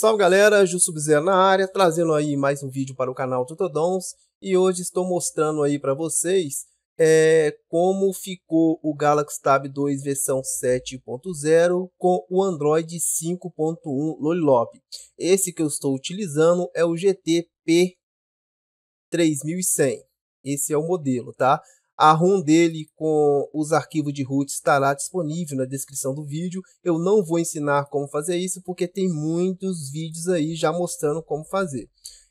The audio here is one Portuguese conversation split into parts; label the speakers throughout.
Speaker 1: Salve galera, Ju Subzero na área, trazendo aí mais um vídeo para o canal Tutodons e hoje estou mostrando aí para vocês é, como ficou o Galaxy Tab 2 versão 7.0 com o Android 5.1 Lollipop. Esse que eu estou utilizando é o GTP 3100, esse é o modelo, tá? A ROM dele com os arquivos de root estará disponível na descrição do vídeo. Eu não vou ensinar como fazer isso porque tem muitos vídeos aí já mostrando como fazer.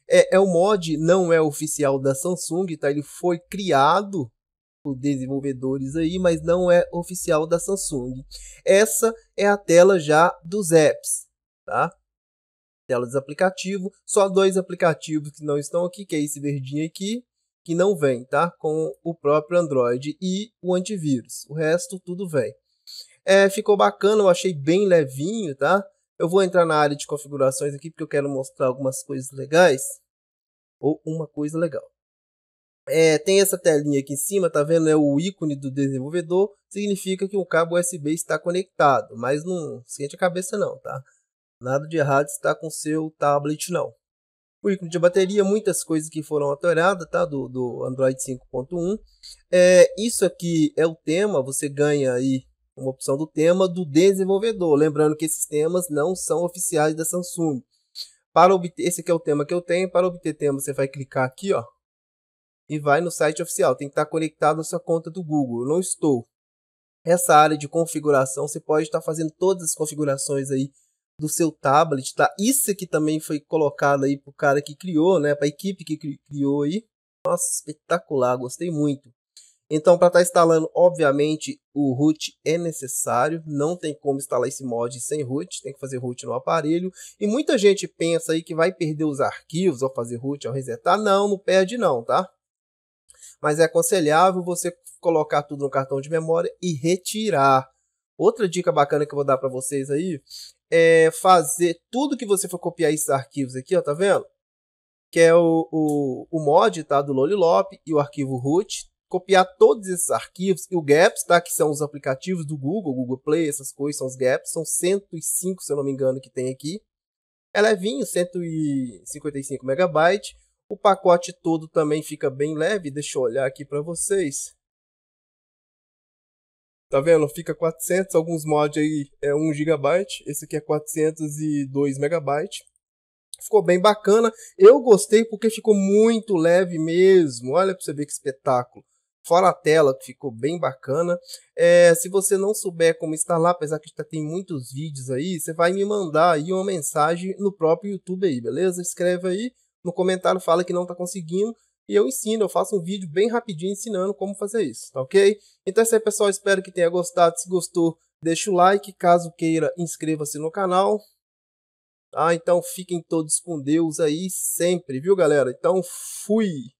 Speaker 1: É, é o mod não é oficial da Samsung, tá? Ele foi criado por desenvolvedores aí, mas não é oficial da Samsung. Essa é a tela já dos apps, tá? Tela dos aplicativos, só dois aplicativos que não estão aqui, que é esse verdinho aqui que não vem, tá? Com o próprio Android e o antivírus. O resto tudo vem. É, ficou bacana, eu achei bem levinho, tá? Eu vou entrar na área de configurações aqui porque eu quero mostrar algumas coisas legais. Ou uma coisa legal. É, tem essa telinha aqui em cima, tá vendo? É o ícone do desenvolvedor. Significa que o cabo USB está conectado. Mas não sente a cabeça não, tá? Nada de errado está com seu tablet não currículo de bateria, muitas coisas que foram alteradas, tá? Do, do Android 5.1. É, isso aqui é o tema, você ganha aí uma opção do tema do desenvolvedor. Lembrando que esses temas não são oficiais da Samsung. Para obter, esse aqui é o tema que eu tenho. Para obter tema, você vai clicar aqui, ó. E vai no site oficial. Tem que estar conectado à sua conta do Google. Eu não estou. Essa área de configuração, você pode estar fazendo todas as configurações aí do seu tablet, tá? Isso aqui também foi colocado aí pro cara que criou, né? Pra equipe que cri criou aí. Nossa, espetacular, gostei muito. Então, para estar tá instalando, obviamente, o root é necessário. Não tem como instalar esse mod sem root. Tem que fazer root no aparelho. E muita gente pensa aí que vai perder os arquivos ao fazer root, ao resetar. Não, não perde não, tá? Mas é aconselhável você colocar tudo no cartão de memória e retirar. Outra dica bacana que eu vou dar para vocês aí é, fazer tudo que você for copiar esses arquivos aqui, ó, tá vendo? Que é o, o, o mod, tá? Do Lollipop e o arquivo root. Copiar todos esses arquivos e o gaps, tá? Que são os aplicativos do Google, Google Play, essas coisas são os gaps. São 105, se eu não me engano, que tem aqui. É levinho, 155 megabytes. O pacote todo também fica bem leve. Deixa eu olhar aqui para vocês. Tá vendo? Fica 400, alguns mods aí é 1 GB, esse aqui é 402 MB. Ficou bem bacana. Eu gostei porque ficou muito leve mesmo. Olha para você ver que espetáculo. Fora a tela, que ficou bem bacana. É, se você não souber como instalar, apesar que já tem muitos vídeos aí, você vai me mandar aí uma mensagem no próprio YouTube aí, beleza? Escreve aí no comentário, fala que não está conseguindo e eu ensino, eu faço um vídeo bem rapidinho ensinando como fazer isso, tá ok? Então é isso aí, pessoal, espero que tenha gostado. Se gostou, deixa o like, caso queira, inscreva-se no canal. Tá? Então fiquem todos com Deus aí sempre, viu, galera? Então fui!